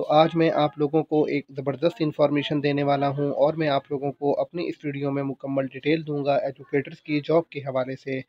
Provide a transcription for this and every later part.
तो आज मैं आप लोगों को एक ज़बरदस्त इन्फॉर्मेशन देने वाला हूं और मैं आप लोगों को अपनी इस वीडियो में मुकम्मल डिटेल दूंगा एजुकेटर्स की जॉब के हवाले से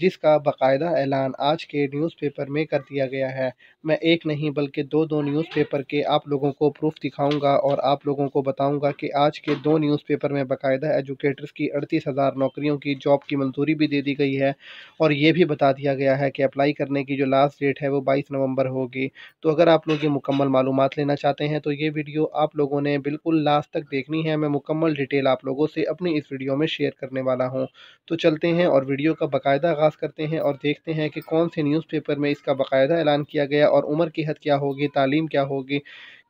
जिसका बाकायदा ऐलान आज के न्यूज़पेपर में कर दिया गया है मैं एक नहीं बल्कि दो दो न्यूज़पेपर के आप लोगों को प्रूफ दिखाऊँगा और आप लोगों को बताऊँगा कि आज के दो न्यूज़ में बाकायदा एजुकेटर्स की अड़तीस हज़ार नौकरियों की जॉब की मंजूरी भी दे दी गई है और ये भी बता दिया गया है कि अप्लाई करने की जो लास्ट डेट है वो बाईस नवंबर होगी तो अगर आप लोग ये मुकम्मल मालूम लेना चाहते हैं तो ये वीडियो आप लोगों ने बिल्कुल लास्ट तक देखनी है मैं मुकम्मल डिटेल आप लोगों से अपनी इस वीडियो में शेयर करने वाला हूँ तो चलते हैं और वीडियो का बाकायदा आगाज़ करते हैं और देखते हैं कि कौन से न्यूज़पेपर में इसका बाकायदा ऐलान किया गया और उम्र की हद क्या होगी तालीम क्या होगी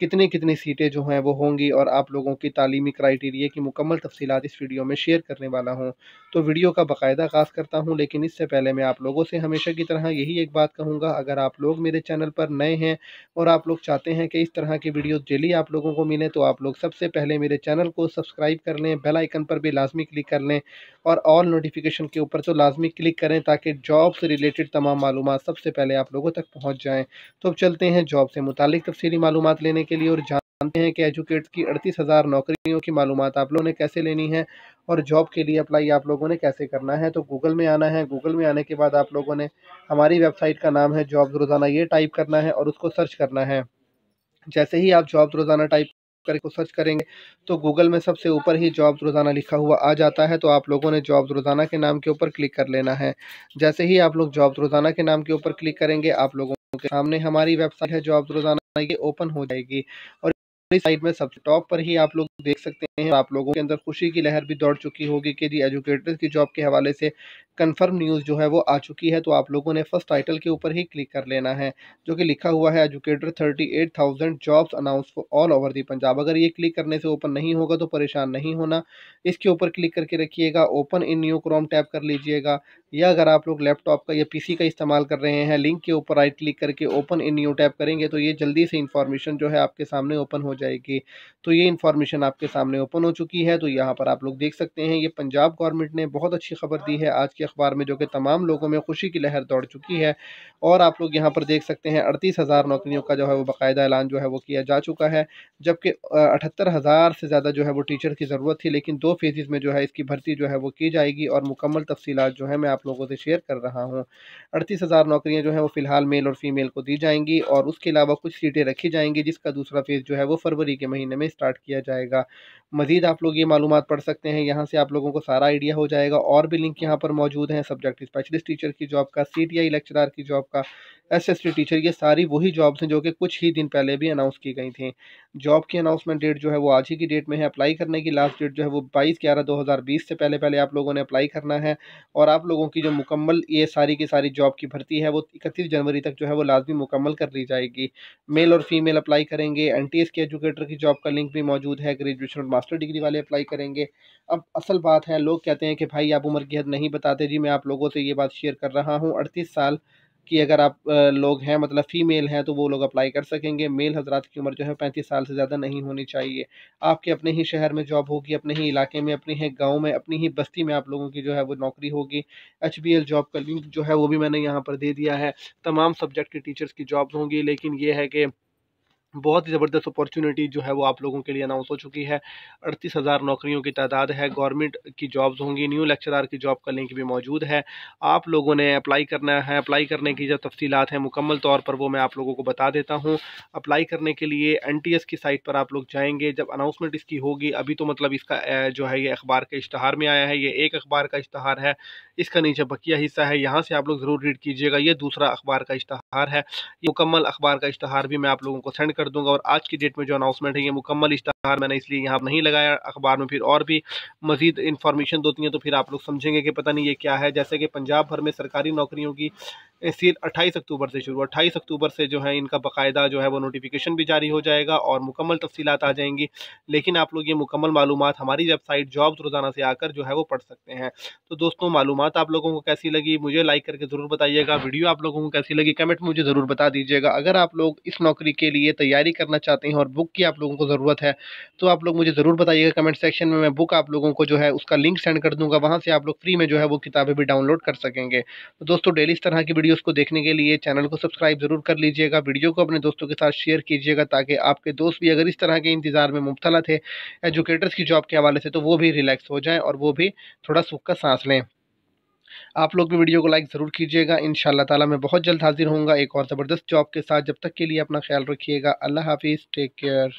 कितनी कितनी सीटें जो हैं वो होंगी और आप लोगों की तालीमी क्राइटेरिया की मुकम्मल तफसीत इस वीडियो में शेयर करने वाला हूँ तो वीडियो का बाकायदा आगाज़ करता हूँ लेकिन इससे पहले मैं आप लोगों से हमेशा की तरह यही एक बात कहूँगा अगर आप लोग मेरे चैनल पर नए हैं और आप लोग चाहते हैं कि इस तरह की वीडियो डेली आप लोगों को मिलें तो आप लोग सबसे पहले मेरे चैनल को सब्सक्राइब कर लें बेलाइकन पर भी लाजमी क्लिक कर लें और ऑल नोटिफिकेशन के ऊपर तो लाजमी क्लिक करें ताकि जॉब से रिलेटेड तमाम मालूम सबसे पहले आप लोगों तक पहुँच जाएँ तो अब चलते हैं जॉब से मुतल तफसली मालूम लेने के लिए और जानते हैं कि एजुकेट्स की अड़तीस हज़ार नौकरियों की मालूम आप लोगों ने कैसे लेनी है और जॉब के लिए अप्लाई आप लोगों ने कैसे करना है तो गूगल में आना है गूगल में आने के बाद आप लोगों ने हमारी वेबसाइट का नाम है जॉब रोज़ाना ये टाइप करना है और उसको सर्च करना है जैसे ही आप जॉब रोज़ाना टाइप करके सर्च करेंगे तो गूगल में सबसे ऊपर ही जॉब रोज़ाना लिखा हुआ आ जाता है तो आप लोगों ने जॉब रोज़ाना के नाम के ऊपर क्लिक कर लेना है जैसे ही आप लोग जॉब रोज़ाना के नाम के ऊपर क्लिक करेंगे आप लोगों के सामने हमारी वेबसाइट है जॉब रोज़ाना ये ओपन हो जाएगी और इस साइड में सबसे टॉप पर ही आप लोग देख सकते हैं आप लोगों के अंदर खुशी की लहर भी दौड़ चुकी होगी कि जी एजुकेटर्स की जॉब के हवाले से कंफर्म न्यूज़ जो है वो आ चुकी है तो आप लोगों ने फर्स्ट टाइटल के ऊपर ही क्लिक कर लेना है जो कि लिखा हुआ है educator thirty eight thousand jobs announce for all over the Punjab अगर ये क्लिक करने से ओपन नहीं होगा तो परेशान नहीं होना इसके ऊपर क्लिक करके रखिएगा open in new Chrome tap कर लीजिएगा या अगर आप लोग लैपटॉप का या पीसी का इस्तेमाल कर रहे हैं लिंक के ऊपर राइट क्लिक करके ओपन इन न्यू टैब करेंगे तो ये जल्दी से इन्फॉर्मेशन जो है आपके सामने ओपन हो जाएगी तो ये इन्फॉर्मेशन आपके सामने ओपन हो चुकी है तो यहाँ पर आप लोग देख सकते हैं ये पंजाब गवर्नमेंट ने बहुत अच्छी खबर दी है आज के अखबार में जो कि तमाम लोगों में खुशी की लहर दौड़ चुकी है और आप लोग यहाँ पर देख सकते हैं अड़तीस हज़ार नौकरियों का जो है वो बाकायदा ऐलान जो है वो किया जा चुका है जबकि अठहत्तर हज़ार से ज़्यादा जो है वो टीचर की ज़रूरत थी लेकिन दो फेजिज़ में जो है इसकी भर्ती जो है वो की जाएगी और मुकम्मल तफसीत जो है मैं आप लोगों से शेयर कर रहा हूँ अड़तीस हज़ार नौकरियाँ जो हैं वो फ़िलहाल मेल और फीमेल को दी जाएंगी और उसके अलावा कुछ सीटें रखी जाएंगी जिसका दूसरा फेज़ जो है वो फरवरी के महीने में स्टार्ट किया जाएगा मज़ीद आप लोग ये मालूम पढ़ सकते हैं यहाँ से आप लोगों को सारा आइडिया हो जाएगा और भी लिंक यहाँ पर मौजूद हैं सब्जेक्ट स्पेशलिस्ट टीचर की जॉब का सी टी आई लेक्चरार की जॉब का एस एस टी टीचर ये सारी वही जॉब्स हैं जो कि कुछ ही दिन पहले भी अनाउंस की गई थी जॉब की अनाउंसमेंट डेट जो है वो आज ही की डेट में है अप्लाई करने की लास्ट डेट जो है वो बाईस ग्यारह दो हज़ार बीस से पहले पहले आप लोगों ने अप्लाई करना है और आप लोगों की जो मुकम्मल ये सारी की सारी जॉब की भर्ती है वो इकतीस जनवरी तक जो है वो लाजमी मुकम्मल कर ली जाएगी मेल और फीमेल अप्लाई करेंगे एन टी एस के एजुकेटर की जॉब का लिंक भी मौजूद है ग्रेजुएशन और मास्टर डिग्री वाले अप्लाई करेंगे अब असल बात है लोग कहते हैं कि भाई आप उम्र की हद नहीं बताते जी मैं आप लोगों से ये बात शेयर कर रहा हूँ अड़तीस साल कि अगर आप लोग हैं मतलब फ़ीमेल हैं तो वो लोग अप्लाई कर सकेंगे मेल हजरात की उम्र जो है पैंतीस साल से ज़्यादा नहीं होनी चाहिए आपके अपने ही शहर में जॉब होगी अपने ही इलाके में अपने ही गाँव में अपनी ही बस्ती में आप लोगों की जो है वो नौकरी होगी एच जॉब का लिंक जो है वो भी मैंने यहाँ पर दे दिया है तमाम सब्जेक्ट के टीचर्स की जॉब होंगी लेकिन ये है कि बहुत ही ज़बरदस्त अपॉर्चुनिटी जो है वो आप लोगों के लिए अनाउंस हो चुकी है अड़तीस हज़ार नौकरियों की तादाद है गवर्नमेंट की जॉब्स होंगी न्यू लेक्चरार की जॉब का लिंक भी मौजूद है आप लोगों ने अप्लाई करना है अप्लाई करने की जो तफसीत हैं मुकम्मल तौर पर वो मैं आप लोगों को बता देता हूँ अप्लाई करने के लिए एन की साइट पर आप लोग जाएंगे जब अनाउंसमेंट इसकी होगी अभी तो मतलब इसका जो है ये अखबार के इश्तहार में आया है ये एक अखबार का इश्तहार है इसका नीचे बकिया हिस्सा है यहाँ से आप लोग ज़रूर रीड कीजिएगा ये दूसरा अखबार का इश्तहार है मुकम्मल अखबार का इश्तहार भी मैं आप लोगों को सेंड कर दूंगा और आज की डेट में जो अनाउंसमेंट है ये मुकम्मल इश्तहार मैंने इसलिए यहाँ नहीं लगाया अखबार में फिर और भी मजीद इन्फॉर्मेशन देती हैं तो फिर आप लोग समझेंगे कि पता नहीं ये क्या है जैसे कि पंजाब भर में सरकारी नौकरियों की सील सी अट्ठाईस अक्टूबर से शुरू अट्ठाईस अक्टूबर से जो है इनका बाकायदा जो है वो नोटिफिकेशन भी जारी हो जाएगा और मुकम्मल तफसीत आ जाएंगी लेकिन आप लोग ये मुकम्मल मालूम हमारी वेबसाइट जॉब रोज़ाना से आकर जो है वो पढ़ सकते हैं तो दोस्तों मालूम आप लोगों को कैसी लगी मुझे लाइक करके ज़रूर बताइएगा वीडियो आप लोगों को कैसी लगी कमेंट मुझे ज़रूर बता दीजिएगा अगर आप लोग इस नौकरी के लिए तैयारी करना चाहते हैं और बुक की आप लोगों को ज़रूरत है तो आप लोग मुझे ज़रूर बताइएगा कमेंट सेक्शन में मैं बुक आप लोगों को जो है उसका लिंक सेंड कर दूंगा वहाँ से आप लोग फ्री में जो है वो किताबें भी डाउनलोड कर सकेंगे तो दोस्तों डेली इस तरह की वीडियो वीडियोस को देखने के लिए चैनल को सब्सक्राइब जरूर कर लीजिएगा वीडियो को अपने दोस्तों के साथ शेयर कीजिएगा ताकि आपके दोस्त भी अगर इस तरह के इंतज़ार में मुबतला थे एजुकेटर्स की जॉब के हवाले से तो वो भी रिलैक्स हो जाएँ और वो भी थोड़ा सुख का सांस लें आप लोग भी वीडियो को लाइक ज़रूर कीजिएगा इन ताला मैं बहुत जल्द हाजिर होऊंगा एक और ज़बरदस्त जॉब के साथ जब तक के लिए अपना ख्याल रखिएगा अल्लाह हाफिज़ टेक केयर